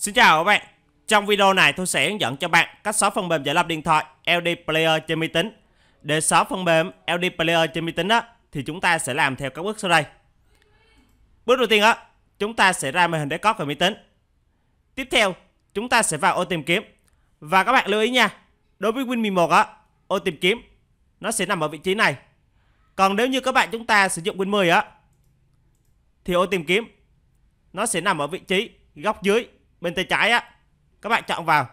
Xin chào các bạn Trong video này tôi sẽ hướng dẫn cho bạn cách xóa phần mềm giải lập điện thoại LD Player trên máy tính Để xóa phần mềm LD Player trên máy tính đó, thì chúng ta sẽ làm theo các bước sau đây Bước đầu tiên đó, chúng ta sẽ ra màn hình desktop của máy tính Tiếp theo chúng ta sẽ vào ô tìm kiếm Và các bạn lưu ý nha Đối với Win 11 đó, ô tìm kiếm nó sẽ nằm ở vị trí này Còn nếu như các bạn chúng ta sử dụng Win 10 á thì ô tìm kiếm nó sẽ nằm ở vị trí góc dưới bên tay trái á các bạn chọn vào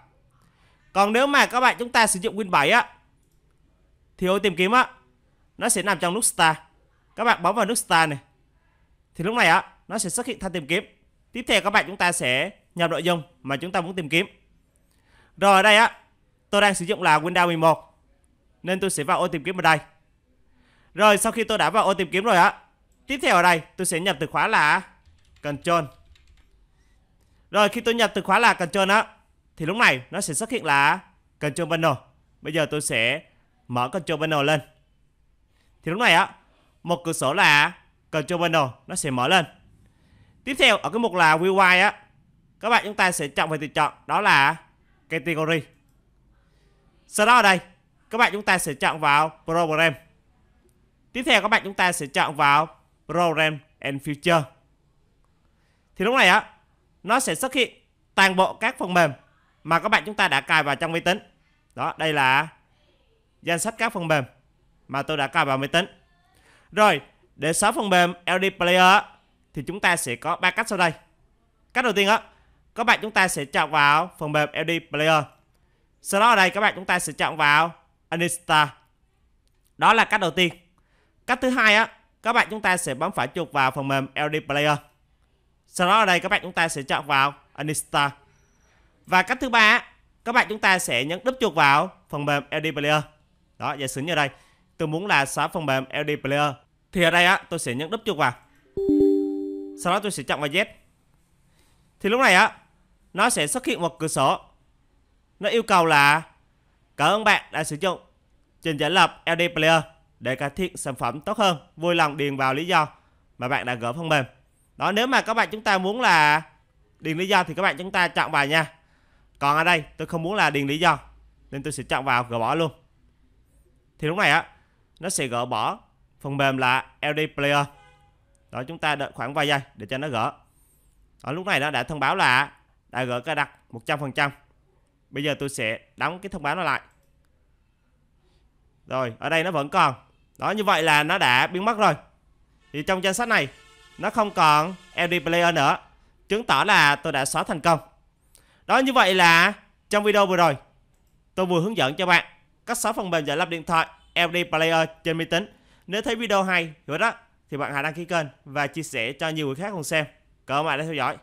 còn nếu mà các bạn chúng ta sử dụng Win 7 á thì ô tìm kiếm á nó sẽ nằm trong nút Start các bạn bấm vào nút Start này thì lúc này á nó sẽ xuất hiện thanh tìm kiếm tiếp theo các bạn chúng ta sẽ nhập nội dung mà chúng ta muốn tìm kiếm rồi ở đây á tôi đang sử dụng là Windows 11 nên tôi sẽ vào ô tìm kiếm ở đây rồi sau khi tôi đã vào ô tìm kiếm rồi á tiếp theo ở đây tôi sẽ nhập từ khóa là Control rồi khi tôi nhập từ khóa là Control á Thì lúc này nó sẽ xuất hiện là Control Panel Bây giờ tôi sẽ mở Control Panel lên Thì lúc này á Một cửa sổ là Control Panel Nó sẽ mở lên Tiếp theo ở cái mục là VY á Các bạn chúng ta sẽ chọn về tự chọn Đó là Category Sau đó ở đây Các bạn chúng ta sẽ chọn vào Program Tiếp theo các bạn chúng ta sẽ chọn vào Program and Future Thì lúc này á nó sẽ xuất hiện toàn bộ các phần mềm mà các bạn chúng ta đã cài vào trong máy tính. Đó, đây là danh sách các phần mềm mà tôi đã cài vào máy tính. Rồi, để xóa phần mềm LD Player thì chúng ta sẽ có ba cách sau đây. Cách đầu tiên á, các bạn chúng ta sẽ chọn vào phần mềm LD Player. Sau đó ở đây các bạn chúng ta sẽ chọn vào Uninstall. Đó là cách đầu tiên. Cách thứ hai á, các bạn chúng ta sẽ bấm phải chuột vào phần mềm LD Player sau đó ở đây các bạn chúng ta sẽ chọn vào uninstall và cách thứ ba các bạn chúng ta sẽ nhấn đúp chuột vào phần mềm LD Player đó giả sử như đây tôi muốn là xóa phần mềm LD Player thì ở đây á tôi sẽ nhấn đúp chuột vào sau đó tôi sẽ chọn vào Z thì lúc này á nó sẽ xuất hiện một cửa sổ nó yêu cầu là cảm ơn bạn đã sử dụng trình dẫn lập LD Player để cải thiện sản phẩm tốt hơn vui lòng điền vào lý do mà bạn đã gỡ phần mềm đó nếu mà các bạn chúng ta muốn là điền lý do thì các bạn chúng ta chọn vào nha còn ở đây tôi không muốn là điền lý do nên tôi sẽ chọn vào gỡ bỏ luôn thì lúc này á nó sẽ gỡ bỏ phần mềm là LD Player đó chúng ta đợi khoảng vài giây để cho nó gỡ ở lúc này nó đã thông báo là đã gỡ cài đặt 100% bây giờ tôi sẽ đóng cái thông báo nó lại rồi ở đây nó vẫn còn đó như vậy là nó đã biến mất rồi thì trong danh sách này nó không còn LD Player nữa Chứng tỏ là tôi đã xóa thành công Đó như vậy là trong video vừa rồi Tôi vừa hướng dẫn cho bạn cách xóa phần mềm giải lập điện thoại LD Player trên máy tính Nếu thấy video hay hữu đó thì bạn hãy đăng ký kênh và chia sẻ cho nhiều người khác cùng xem Cảm ơn bạn đã theo dõi